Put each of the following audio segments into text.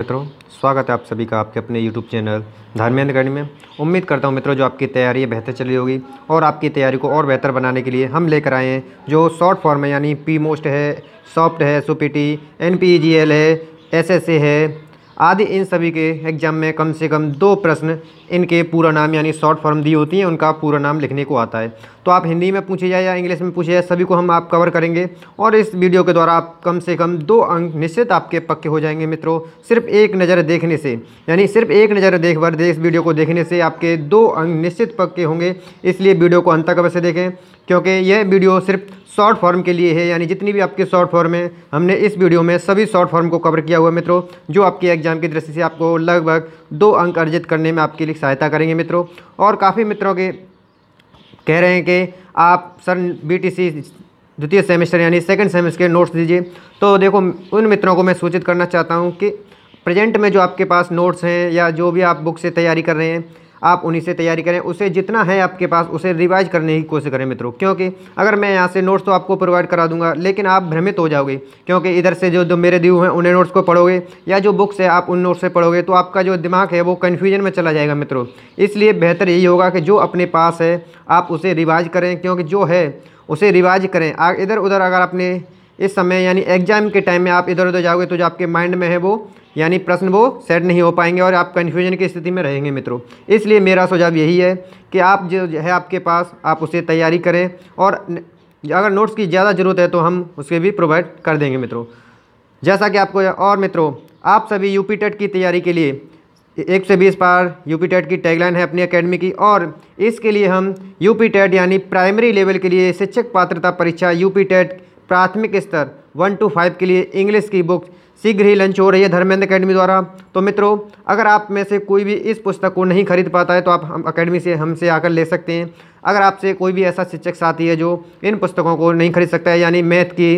मित्रों स्वागत है आप सभी का आपके अपने YouTube चैनल धर्मेंद्र गणी में उम्मीद करता हूं मित्रों जो आपकी तैयारी है बेहतर चली होगी और आपकी तैयारी को और बेहतर बनाने के लिए हम लेकर आए हैं जो शॉर्ट फॉर्म है यानी पी मोस्ट है सॉफ्ट है सुपीटी एन पी जी एल है एस एस ए है आदि इन सभी के एग्ज़ाम में कम से कम दो प्रश्न इनके पूरा नाम यानी शॉर्ट फॉर्म दी होती हैं उनका पूरा नाम लिखने को आता है तो आप हिंदी में पूछे जाए या इंग्लिश में पूछे जाए सभी को हम आप कवर करेंगे और इस वीडियो के द्वारा आप कम से कम दो अंक निश्चित आपके पक्के हो जाएंगे मित्रों सिर्फ एक नज़र देखने से यानी सिर्फ एक नज़र देख भर इस वीडियो को देखने से आपके दो अंक निश्चित पक्के होंगे इसलिए वीडियो को अंत तक अवश्य देखें क्योंकि यह वीडियो सिर्फ शॉर्ट फॉर्म के लिए है यानी जितनी भी आपके शॉर्ट फॉर्म है हमने इस वीडियो में सभी शॉर्ट फॉर्म को कवर किया हुआ मित्रों जो आपके एग्जाम की दृष्टि से आपको लगभग दो अंक अर्जित करने में आपके लिए सहायता करेंगे मित्रों और काफ़ी मित्रों के कह रहे हैं कि आप सर बी द्वितीय सेमेस्टर यानी सेकेंड सेमेस्टर के नोट्स दीजिए तो देखो उन मित्रों को मैं सूचित करना चाहता हूँ कि प्रेजेंट में जो आपके पास नोट्स हैं या जो भी आप बुक से तैयारी कर रहे हैं आप उन्हीं से तैयारी करें उसे जितना है आपके पास उसे रिवाइज करने की कोशिश करें मित्रों क्योंकि अगर मैं यहाँ से नोट्स तो आपको प्रोवाइड करा दूंगा लेकिन आप भ्रमित हो जाओगे क्योंकि इधर से जो जो मेरे दीव हैं उन्हें नोट्स को पढ़ोगे या जो बुक्स है आप उन नोट्स से पढ़ोगे तो आपका जो दिमाग है वो कन्फ्यूजन में चला जाएगा मित्रों इसलिए बेहतर यही होगा कि जो अपने पास है आप उसे रिवाइज करें क्योंकि जो है उसे रिवाइज करें इधर उधर अगर आपने इस समय यानी एग्जाम के टाइम में आप इधर उधर जाओगे तो जो आपके माइंड में है वो यानी प्रश्न वो सेट नहीं हो पाएंगे और आप कन्फ्यूजन की स्थिति में रहेंगे मित्रों इसलिए मेरा सुझाव यही है कि आप जो है आपके पास आप उसे तैयारी करें और अगर नोट्स की ज़्यादा ज़रूरत है तो हम उसके भी प्रोवाइड कर देंगे मित्रों जैसा कि आपको और मित्रों आप सभी यू टेट की तैयारी के लिए एक से बीस पार यू टेट की टैगलाइन है अपनी अकेडमी की और इसके लिए हम यू टेट यानी प्राइमरी लेवल के लिए शिक्षक पात्रता परीक्षा यू टेट प्राथमिक स्तर वन टू फाइव के लिए इंग्लिश की बुक शीघ्र ही लंच हो रही है धर्मेंद्र अकेडमी द्वारा तो मित्रों अगर आप में से कोई भी इस पुस्तक को नहीं खरीद पाता है तो आप हम अकेडमी से हमसे आकर ले सकते हैं अगर आपसे कोई भी ऐसा शिक्षक साथी है जो इन पुस्तकों को नहीं खरीद सकता है यानी मैथ की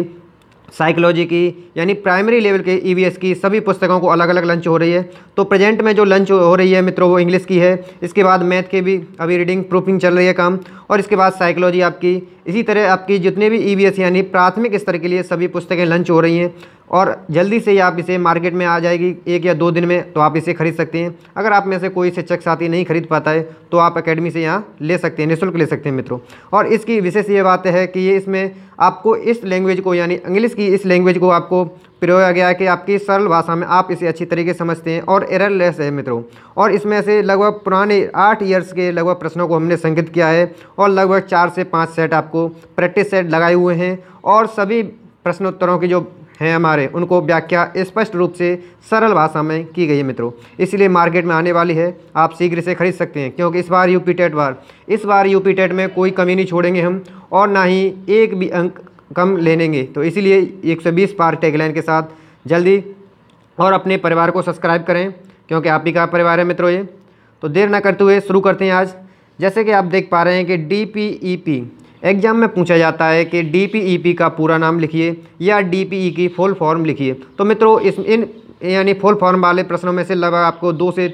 साइकोलॉजी की यानी प्राइमरी लेवल के ई e की सभी पुस्तकों को अलग अलग लंच हो रही है तो प्रेजेंट में जो लंच हो रही है मित्रों वो इंग्लिश की है इसके बाद मैथ के भी अभी रीडिंग प्रूफिंग चल रही है काम और इसके बाद साइकोलॉजी आपकी इसी तरह आपकी जितने भी ई e यानी प्राथमिक स्तर के लिए सभी पुस्तकें लंच हो रही हैं और जल्दी से ही आप इसे मार्केट में आ जाएगी एक या दो दिन में तो आप इसे खरीद सकते हैं अगर आप में से कोई शिक्षक साथी नहीं खरीद पाता है तो आप अकेडमी से यहाँ ले सकते हैं निःशुल्क ले सकते हैं मित्रों और इसकी विशेष ये बात है कि ये इसमें आपको इस लैंग्वेज को यानी इंग्लिश की इस लैंग्वेज को आपको किया गया है कि आपकी सरल भाषा में आप इसे अच्छी तरीके से समझते हैं और एरर लेस है मित्रों और इसमें से लगभग पुराने आठ ईयर्स के लगभग प्रश्नों को हमने संकित किया है और लगभग चार से पाँच सेट आपको प्रैक्टिस सेट लगाए हुए हैं और सभी प्रश्नोत्तरों के जो हैं हमारे उनको व्याख्या स्पष्ट रूप से सरल भाषा में की गई है मित्रों इसलिए मार्केट में आने वाली है आप शीघ्र से खरीद सकते हैं क्योंकि इस बार यूपी टेट बार इस बार यूपी टेट में कोई कमी नहीं छोड़ेंगे हम और ना ही एक भी अंक कम ले लेंगे तो इसीलिए 120 पार टैगलाइन के साथ जल्दी और अपने परिवार को सब्सक्राइब करें क्योंकि आप ही का परिवार है मित्रों ये तो देर ना करते हुए शुरू करते हैं आज जैसे कि आप देख पा रहे हैं कि D P E P exam में पूछा जाता है कि डी पी ई पी का पूरा नाम लिखिए या डी पी ई की फुल फॉर्म लिखिए तो मित्रों इस इन यानी फुल फॉर्म वाले प्रश्नों में से लगभग आपको दो से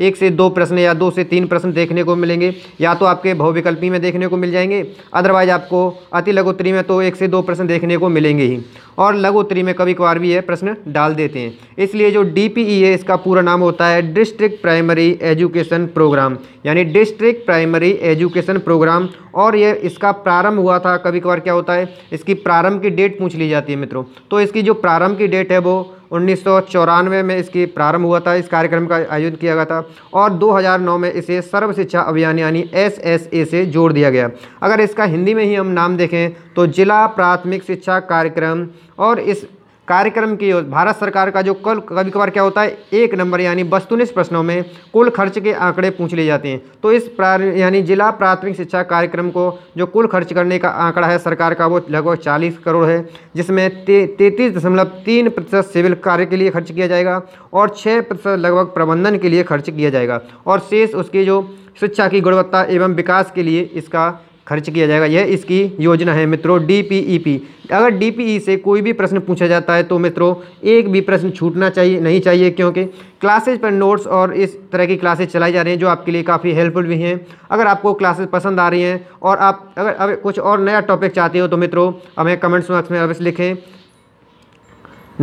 एक से दो प्रश्न या दो से तीन प्रश्न देखने को मिलेंगे या तो आपके बहुविकल्पी में देखने को मिल जाएंगे अदरवाइज आपको अति लघुत्तरी में तो एक से दो प्रश्न देखने को मिलेंगे ही और लघुत्तरी में कभी कभार भी ये प्रश्न डाल देते हैं इसलिए जो डी e है इसका पूरा नाम होता है डिस्ट्रिक्ट प्राइमरी एजुकेशन प्रोग्राम यानी डिस्ट्रिक्ट प्राइमरी एजुकेशन प्रोग्राम और ये इसका प्रारंभ हुआ था कभी कभार क्या होता है इसकी प्रारंभ की डेट पूछ ली जाती है मित्रों तो इसकी जो प्रारंभ की डेट है वो उन्नीस में इसकी प्रारंभ हुआ था इस कार्यक्रम का आयोजन किया गया था और 2009 में इसे सर्व शिक्षा अभियान यानी एस से जोड़ दिया गया अगर इसका हिंदी में ही हम नाम देखें तो जिला प्राथमिक शिक्षा कार्यक्रम और इस कार्यक्रम की भारत सरकार का जो कल कभी कभार क्या होता है एक नंबर यानी वस्तुनिष्ठ प्रश्नों में कुल खर्च के आंकड़े पूछ लिए जाते हैं तो इस प्रार यानी जिला प्राथमिक शिक्षा कार्यक्रम को जो कुल खर्च करने का आंकड़ा है सरकार का वो लगभग चालीस करोड़ है जिसमें तैतीस दशमलव तीन प्रतिशत सिविल कार्य के लिए खर्च किया जाएगा और छः प्रतिशत लगभग प्रबंधन के लिए खर्च किया जाएगा और शेष उसकी जो शिक्षा की गुणवत्ता एवं विकास के लिए इसका खर्च किया जाएगा यह इसकी योजना है मित्रों डी पी ई पी अगर डी पी ई से कोई भी प्रश्न पूछा जाता है तो मित्रों एक भी प्रश्न छूटना चाहिए नहीं चाहिए क्योंकि क्लासेज पर नोट्स और इस तरह की क्लासेज चलाई जा रही हैं जो आपके लिए काफ़ी हेल्पफुल भी हैं अगर आपको क्लासेज पसंद आ रही हैं और आप अगर अब कुछ और नया टॉपिक चाहते हो तो मित्रों हमें कमेंट्स बॉक्स में अवश्य लिखें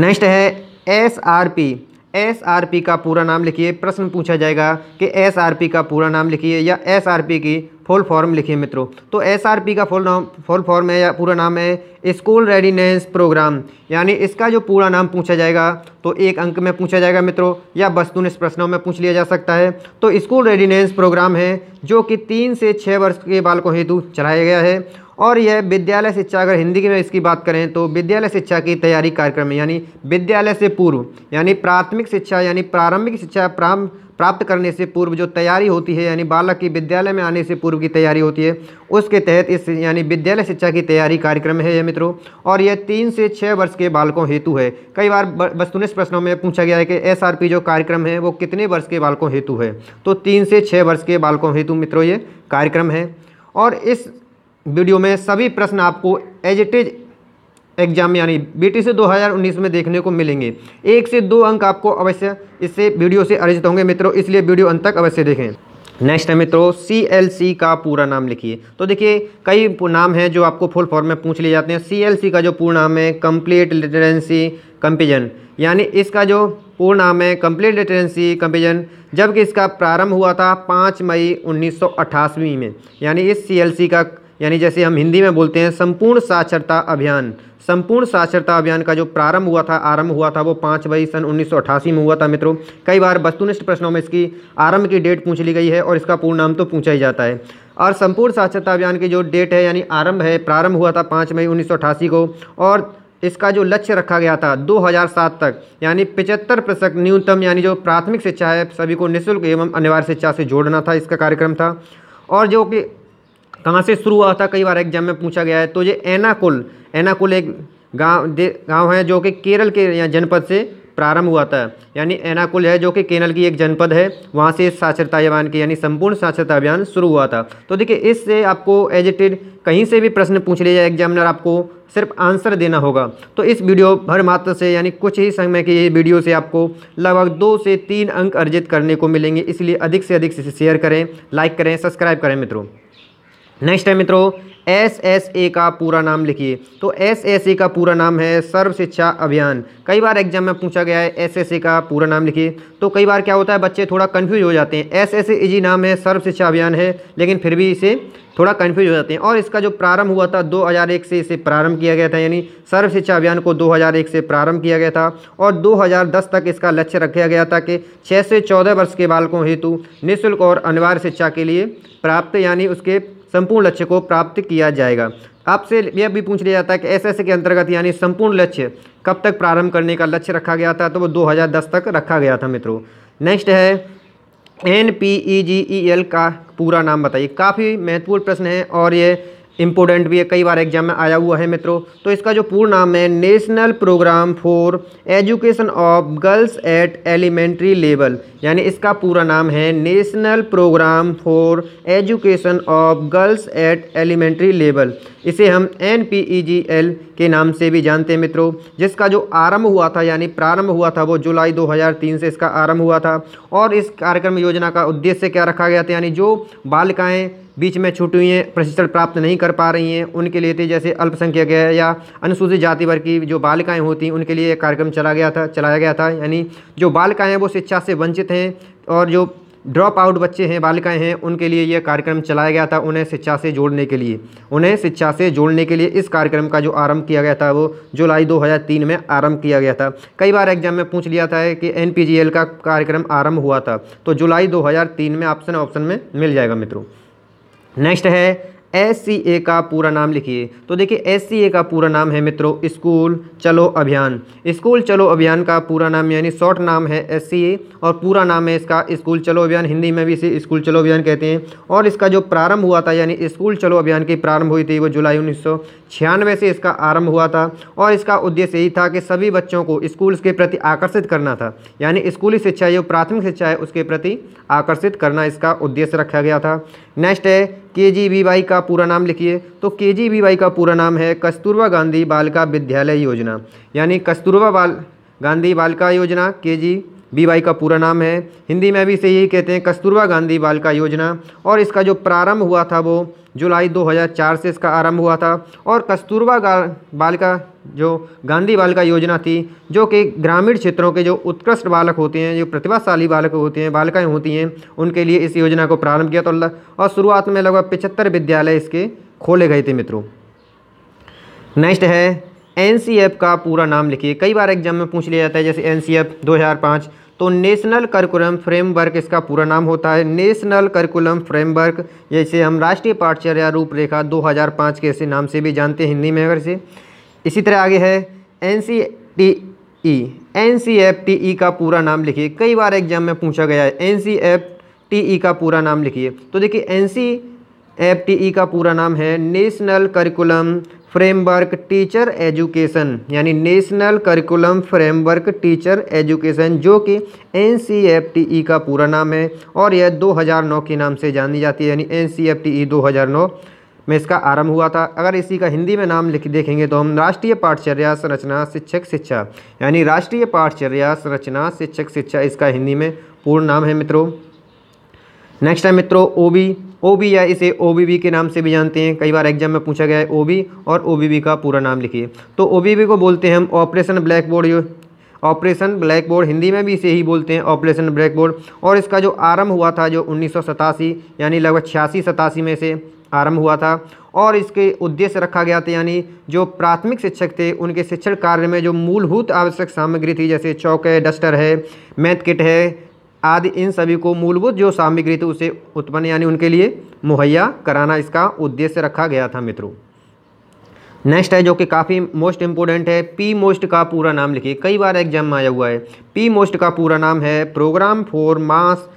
नेक्स्ट है S R P S R P का पूरा नाम लिखिए प्रश्न पूछा जाएगा कि एस आर पी का पूरा नाम लिखिए या एस आर पी की फुल फॉर्म लिखिए मित्रों तो एस का फुल नाम फुल फॉर्म है या पूरा नाम है स्कूल रेडीनेस प्रोग्राम यानी इसका जो पूरा नाम पूछा जाएगा तो एक अंक में पूछा जाएगा मित्रों या वस्तुनिष्ठ प्रश्नों में पूछ लिया जा सकता है तो स्कूल रेडीनेस प्रोग्राम है जो कि तीन से छः वर्ष के बालकों हेतु चलाया गया है और यह विद्यालय शिक्षा अगर हिंदी में इसकी बात करें तो विद्यालय शिक्षा की तैयारी कार्यक्रम यानी विद्यालय से पूर्व यानी प्राथमिक शिक्षा यानी प्रारंभिक शिक्षा प्राम प्राप्त करने से पूर्व जो तैयारी होती है यानी बालक की विद्यालय में आने से पूर्व की तैयारी होती है उसके तहत इस यानी विद्यालय शिक्षा की तैयारी कार्यक्रम है यह मित्रों और यह तीन से छः वर्ष के बालकों हेतु है कई बार वस्तुनिष्ठ प्रश्नों में पूछा गया है कि एस जो कार्यक्रम है वो कितने वर्ष के बालकों हेतु है तो तीन से छः वर्ष के बालकों हेतु मित्रों ये कार्यक्रम है और इस वीडियो में सभी प्रश्न आपको एज इट इज एग्जाम यानी बीटी से 2019 में देखने को मिलेंगे एक से दो अंक आपको अवश्य इससे वीडियो से अर्जित होंगे मित्रों इसलिए वीडियो अंत तक अवश्य देखें नेक्स्ट है मित्रों सी एल सी का पूरा नाम लिखिए तो देखिए कई नाम हैं जो आपको फुल फॉर्म में पूछ लिए जाते हैं सी एल सी का जो पूर्ण नाम है कंप्लीट लिटरेंसी कंपेजन यानी इसका जो पूर्ण नाम है कंप्लीट लिटरेंसी कंपेजन जबकि इसका प्रारंभ हुआ था पाँच मई उन्नीस में यानी इस सी एल सी का यानी जैसे हम हिंदी में बोलते हैं संपूर्ण साक्षरता अभियान संपूर्ण साक्षरता अभियान का जो प्रारंभ हुआ था आरंभ हुआ था वो पाँच मई सन उन्नीस में हुआ था मित्रों कई बार वस्तुनिष्ठ प्रश्नों में इसकी आरंभ की डेट पूछ ली गई है और इसका पूर्ण नाम तो पूछा ही जाता है और संपूर्ण साक्षरता अभियान की जो डेट है यानी आरंभ है प्रारंभ हुआ था पाँच मई उन्नीस को और इसका जो लक्ष्य रखा गया था 2007 तक यानी पिचहत्तर प्रतिशत न्यूनतम यानी जो प्राथमिक शिक्षा है सभी को निःशुल्क एवं अनिवार्य शिक्षा से जोड़ना था इसका कार्यक्रम था और जो कि कहाँ से शुरू हुआ था कई बार एग्जाम में पूछा गया है तो ये एनाकुल एनाकुल एक गांव गांव है जो कि केरल के जनपद से प्रारंभ हुआ था यानी एनाकुल है जो कि केरल की एक जनपद है वहाँ से साक्षरता अभियान की यानी संपूर्ण साक्षरता अभियान शुरू हुआ था तो देखिए इससे आपको एजिटेड कहीं से भी प्रश्न पूछ लिया एग्जामिनर आपको सिर्फ आंसर देना होगा तो इस वीडियो भर मात्र से यानी कुछ ही समय की वीडियो से आपको लगभग दो से तीन अंक अर्जित करने को मिलेंगे इसलिए अधिक से अधिक शेयर करें लाइक करें सब्सक्राइब करें मित्रों नेक्स्ट है मित्रों एस एस ए का पूरा नाम लिखिए तो एस एस ए का पूरा नाम है सर्व शिक्षा अभियान कई बार एग्जाम में पूछा गया है एस एस ए का पूरा नाम लिखिए तो कई बार क्या होता है बच्चे थोड़ा कन्फ्यूज हो जाते हैं एस एस ए जी नाम है सर्व शिक्षा अभियान है लेकिन फिर भी इसे थोड़ा कन्फ्यूज हो जाते हैं और इसका जो प्रारंभ हुआ था एक से इसे प्रारंभ किया गया था यानी सर्व शिक्षा अभियान को एक से प्रारंभ किया गया था और दस तक इसका लक्ष्य रखा गया था कि छः से चौदह वर्ष के बालकों हेतु निःशुल्क और अनिवार्य शिक्षा के लिए प्राप्त यानी उसके संपूर्ण लक्ष्य को प्राप्त किया जाएगा आपसे यह भी पूछ लिया जाता है कि एस एस के अंतर्गत यानी संपूर्ण लक्ष्य कब तक प्रारंभ करने का लक्ष्य रखा गया था तो वो 2010 तक रखा गया था मित्रों नेक्स्ट है N P E G E L का पूरा नाम बताइए काफ़ी महत्वपूर्ण प्रश्न है और ये इम्पोर्टेंट भी है कई बार एग्जाम में आया हुआ है मित्रों तो इसका जो पूर्ण नाम है national programme for education of girls at elementary level यानी इसका पूरा नाम है national programme for education of girls at elementary level इसे हम एन e के नाम से भी जानते हैं मित्रों जिसका जो आरंभ हुआ था यानी प्रारंभ हुआ था वो जुलाई 2003 से इसका आरंभ हुआ था और इस कार्यक्रम योजना का उद्देश्य क्या रखा गया था यानी जो बालिकाएं बीच में छूटी हुई हैं प्रशिक्षण प्राप्त नहीं कर पा रही हैं उनके लिए थे जैसे अल्पसंख्यक है या अनुसूचित जाति वर्ग की जो बालिकाएँ होती हैं उनके लिए कार्यक्रम चला गया था चलाया गया था यानी जो बालिकाएँ हैं वो शिक्षा से वंचित हैं और जो ड्रॉप आउट बच्चे हैं बालिकाएं हैं उनके लिए यह कार्यक्रम चलाया गया था उन्हें शिक्षा से जोड़ने के लिए उन्हें शिक्षा से जोड़ने के लिए इस कार्यक्रम का जो आरंभ किया गया था वो जुलाई 2003 में आरंभ किया गया था कई बार एग्जाम में पूछ लिया था कि एन का कार्यक्रम आरंभ हुआ था तो जुलाई 2003 में ऑप्शन ऑप्शन में मिल जाएगा मित्रों नेक्स्ट है एस का पूरा नाम लिखिए तो देखिए एस का पूरा नाम है मित्रों स्कूल चलो अभियान स्कूल चलो अभियान का पूरा नाम यानी शॉर्ट नाम है एस और पूरा नाम है इसका स्कूल चलो अभियान हिंदी में भी इसे स्कूल चलो अभियान कहते हैं और इसका जो प्रारंभ हुआ था यानी स्कूल चलो अभियान की प्रारंभ हुई थी वो जुलाई उन्नीस से इसका आरंभ हुआ था और इसका उद्देश्य यही था कि सभी बच्चों को स्कूल के प्रति आकर्षित करना था यानी स्कूली शिक्षा जो प्राथमिक शिक्षा है उसके प्रति आकर्षित करना इसका उद्देश्य रखा गया था नेक्स्ट है के जी का पूरा नाम लिखिए तो के जी का पूरा नाम है कस्तूरबा गांधी बालिका विद्यालय योजना यानी कस्तूरबा बाल गांधी बालिका योजना के जी बीवाई का पूरा नाम है हिंदी में भी इसे यही कहते हैं कस्तूरबा गांधी बालिका योजना और इसका जो प्रारंभ हुआ था वो जुलाई 2004 से इसका आरंभ हुआ था और कस्तूरबा बालिका जो गांधी बालिका योजना थी जो कि ग्रामीण क्षेत्रों के जो उत्कृष्ट बालक होते हैं जो प्रतिभाशाली बालक होते हैं बालिकाएँ होती हैं उनके लिए इस योजना को प्रारंभ किया था तो और शुरुआत में लगभग पिछहत्तर विद्यालय इसके खोले गए थे मित्रों नेक्स्ट है एन का पूरा नाम लिखिए कई बार एग्जाम में पूछ लिया जाता है जैसे एन सी एफ तो नेशनल करिकुलम फ्रेमवर्क इसका पूरा नाम होता है नेशनल करिकुलम फ्रेमवर्क जैसे हम राष्ट्रीय पाठचर्या रूपरेखा 2005 के ऐसे नाम से भी जानते हैं हिंदी में अगर से इसी तरह आगे है N C T E N C F T E का पूरा नाम लिखिए कई बार एग्जाम में पूछा गया है N C F T E का पूरा नाम लिखिए तो देखिए N C F T E का पूरा नाम है national curriculum framework teacher education यानी national curriculum framework teacher education जो कि एन e का पूरा नाम है और यह 2009 के नाम से जानी जाती है यानी N C F T E दो हज़ार नौ में इसका आरंभ हुआ था अगर इसी का हिंदी में नाम लिख देखेंगे तो हम राष्ट्रीय पाठचर्या संरचना शिक्षक शिक्षा यानी राष्ट्रीय पाठचर्या संरचना शिक्षक शिक्षा इसका हिंदी में पूर्ण नाम है मित्रों नेक्स्ट है मित्रों ओ बी ओ बी या इसे ओ बी बी के नाम से भी जानते हैं कई बार एग्जाम में पूछा गया है ओ बी और ओ बी बी का पूरा नाम लिखिए तो ओ बी बी को बोलते हैं हम operation blackboard operation blackboard Hindi में भी इसे ही बोलते हैं ऑपरेशन ब्लैक बोर्ड और इसका जो आरंभ हुआ था जो उन्नीस यानी लगभग छियासी सतासी में से आरंभ हुआ था और इसके उद्देश्य रखा गया था यानी जो प्राथमिक शिक्षक थे उनके शिक्षण कार्य में जो मूलभूत आवश्यक सामग्री थी जैसे चौक है डस्टर है मैथ किट है आदि इन सभी को मूलभूत जो सामग्री थी उसे उत्पन्न यानी उनके लिए मुहैया कराना इसका उद्देश्य रखा गया था मित्रों नेक्स्ट है जो कि काफ़ी मोस्ट इम्पोर्टेंट है पी मोस्ट का पूरा नाम लिखिए कई बार एग्जाम में आया हुआ है पी मोस्ट का पूरा नाम है programme for mass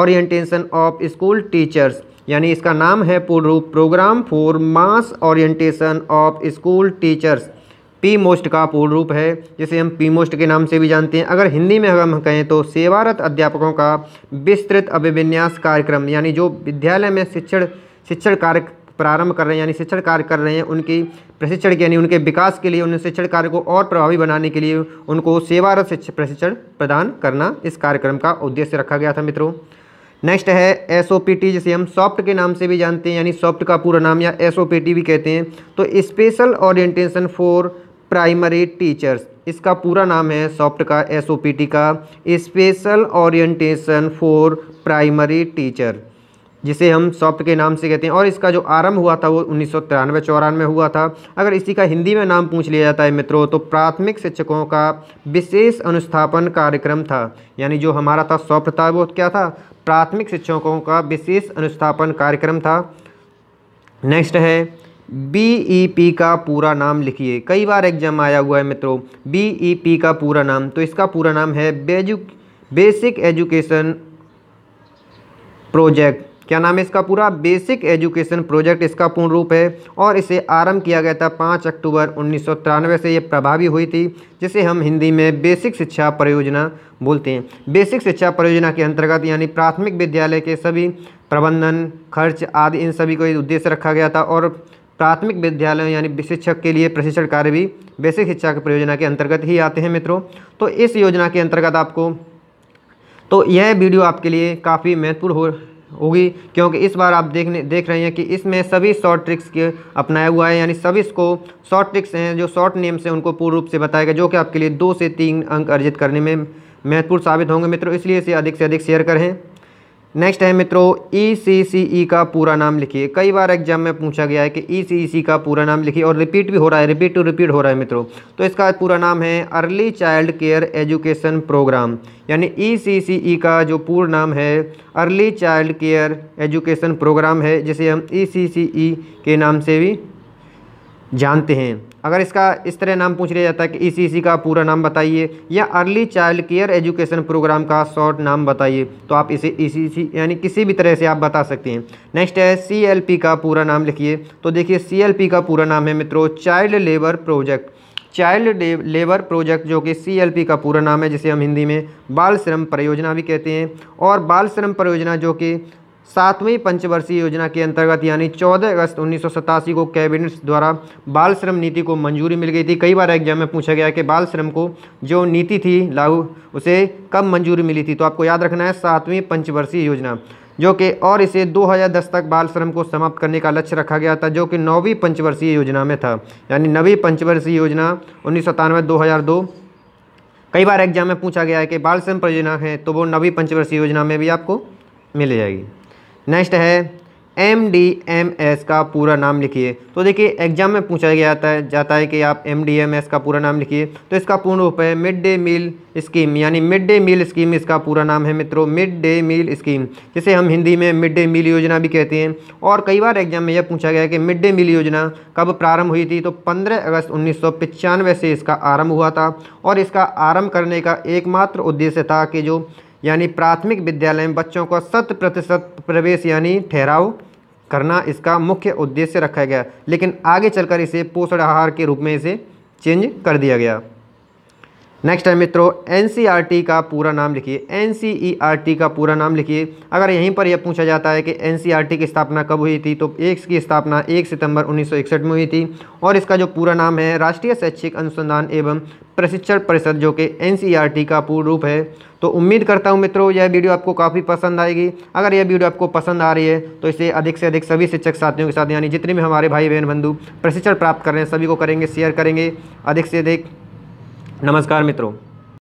orientation of school teachers यानी इसका नाम है पूर्ण रूप programme for mass orientation of school teachers P most का पूर्ण रूप है जिसे हम पी मोस्ट के नाम से भी जानते हैं अगर हिंदी में हम कहें तो सेवारत अध्यापकों का विस्तृत अभिविन्यास कार्यक्रम यानी जो विद्यालय में शिक्षण शिक्षण कार्य प्रारंभ कर रहे हैं यानी शिक्षण कार्य कर रहे हैं उनकी प्रशिक्षण के यानी उनके विकास के लिए उन शिक्षण कार्य को और प्रभावी बनाने के लिए उनको सेवारत प्रशिक्षण प्रदान करना इस कार्यक्रम का उद्देश्य रखा गया था मित्रों नेक्स्ट है एस जिसे हम सॉफ्ट के नाम से भी जानते हैं यानी सॉफ्ट का पूरा नाम या एस भी कहते हैं तो special orientation for primary teachers इसका पूरा नाम है सॉफ्ट का एस का special orientation for primary teacher जिसे हम सॉफ्ट के नाम से कहते हैं और इसका जो आरंभ हुआ था वो उन्नीस सौ चौरानवे हुआ था अगर इसी का हिंदी में नाम पूछ लिया जाता है मित्रों तो प्राथमिक शिक्षकों का विशेष अनुस्थापन कार्यक्रम था यानी जो हमारा था सॉफ्ट था वो क्या था प्राथमिक शिक्षकों का विशेष अनुस्थापन कार्यक्रम था नेक्स्ट है बी ई पी का पूरा नाम लिखिए कई बार एग्जाम आया हुआ है मित्रों बी ई पी का पूरा नाम तो इसका पूरा नाम है बेजु बेसिक एजुकेशन प्रोजेक्ट क्या नाम है इसका पूरा बेसिक एजुकेशन प्रोजेक्ट इसका पूर्ण रूप है और इसे आरंभ किया गया था पाँच अक्टूबर उन्नीस से ये प्रभावी हुई थी जिसे हम हिंदी में बेसिक शिक्षा परियोजना बोलते हैं बेसिक शिक्षा परियोजना के अंतर्गत यानी प्राथमिक विद्यालय के सभी प्रबंधन खर्च आदि इन सभी को उद्देश्य रखा गया था और प्राथमिक विद्यालयों यानी शिक्षक के लिए प्रशिक्षण कार्य भी बेसिक शिक्षा की परियोजना के अंतर्गत ही आते हैं मित्रों तो इस योजना के अंतर्गत आपको तो यह वीडियो आपके लिए काफ़ी महत्वपूर्ण हो होगी क्योंकि इस बार आप देखने देख रहे हैं कि इसमें सभी शॉर्ट ट्रिक्स के अपनाया हुआ है यानी सभी इसको शॉर्ट ट्रिक्स हैं जो शॉर्ट नेम्स हैं उनको पूर्ण रूप से बताया गया जो कि आपके लिए दो से तीन अंक अर्जित करने में महत्वपूर्ण साबित होंगे मित्रों इसलिए इसे अधिक से अधिक शेयर करें नेक्स्ट है मित्रों ई सी सी ई का पूरा नाम लिखिए कई बार एग्जाम में पूछा गया है कि ई सी सी का पूरा नाम लिखिए और रिपीट भी हो रहा है रिपीट टू रिपीट हो रहा है मित्रों तो इसका पूरा नाम है early child care education programme यानी ई सी सी ई का जो पूर्ण नाम है early child care education programme है जिसे हम ई सी सी ई के नाम से भी जानते हैं अगर इसका इस तरह नाम पूछ लिया जाता है कि ई सी का पूरा नाम बताइए या early child care education programme का शॉर्ट नाम बताइए तो आप इसे ई सी यानी किसी भी तरह से आप बता सकते हैं नेक्स्ट है सी एल पी का पूरा नाम लिखिए तो देखिए सी एल पी का पूरा नाम है मित्रों child labour project child labour project जो कि सी का पूरा नाम है जिसे हम हिंदी में बाल श्रम परियोजना भी कहते हैं और बाल श्रम परियोजना जो कि सातवीं पंचवर्षीय योजना के अंतर्गत यानी 14 अगस्त उन्नीस को कैबिनेट द्वारा बाल श्रम नीति को मंजूरी मिल गई थी कई बार एग्जाम में पूछा गया कि बाल श्रम को जो नीति थी लागू उसे कब मंजूरी मिली थी तो आपको याद रखना है सातवीं पंचवर्षीय योजना जो कि और इसे 2010 तक बाल श्रम को समाप्त करने का लक्ष्य रखा गया था जो कि नौवीं पंचवर्षीय योजना में था यानी नवी पंचवर्षीय योजना उन्नीस सौ कई बार एग्जाम में पूछा गया है कि बाल श्रम परियोजना है तो वो नवी पंचवर्षीय योजना में भी आपको मिल जाएगी नेक्स्ट है एम डी एम एस का पूरा नाम लिखिए तो देखिए एग्जाम में पूछा गया जाता है जाता है कि आप एम डी एम एस का पूरा नाम लिखिए तो इसका पूर्ण रूप है मिड डे मील स्कीम यानी मिड डे मील स्कीम इसका पूरा नाम है मित्रों मिड डे मील स्कीम जिसे हम हिंदी में मिड डे मील योजना भी कहते हैं और कई बार एग्जाम में यह पूछा गया कि मिड डे मील योजना कब प्रारंभ हुई थी तो पंद्रह अगस्त उन्नीस से इसका आरम्भ हुआ था और इसका आरम्भ करने का एकमात्र उद्देश्य था कि जो यानी प्राथमिक विद्यालय में बच्चों को शत प्रतिशत प्रवेश यानी ठहराव करना इसका मुख्य उद्देश्य रखा गया लेकिन आगे चलकर इसे पोषण आहार के रूप में इसे चेंज कर दिया गया नेक्स्ट है मित्रों एन e का पूरा नाम लिखिए एन e का पूरा नाम लिखिए अगर यहीं पर यह पूछा जाता है कि एन e की स्थापना कब हुई थी तो एक की स्थापना 1 सितंबर 1961 में हुई थी और इसका जो पूरा नाम है राष्ट्रीय शैक्षिक अनुसंधान एवं प्रशिक्षण परिषद जो कि एन का पूर्ण रूप है तो उम्मीद करता हूँ मित्रों यह वीडियो आपको काफ़ी पसंद आएगी अगर यह वीडियो आपको पसंद आ रही है तो इसे अधिक से अधिक सभी शिक्षक साथियों के साथ यानी जितने भी हमारे भाई बहन बंधु प्रशिक्षण प्राप्त कर रहे हैं सभी को करेंगे शेयर करेंगे अधिक से अधिक नमस्कार मित्रों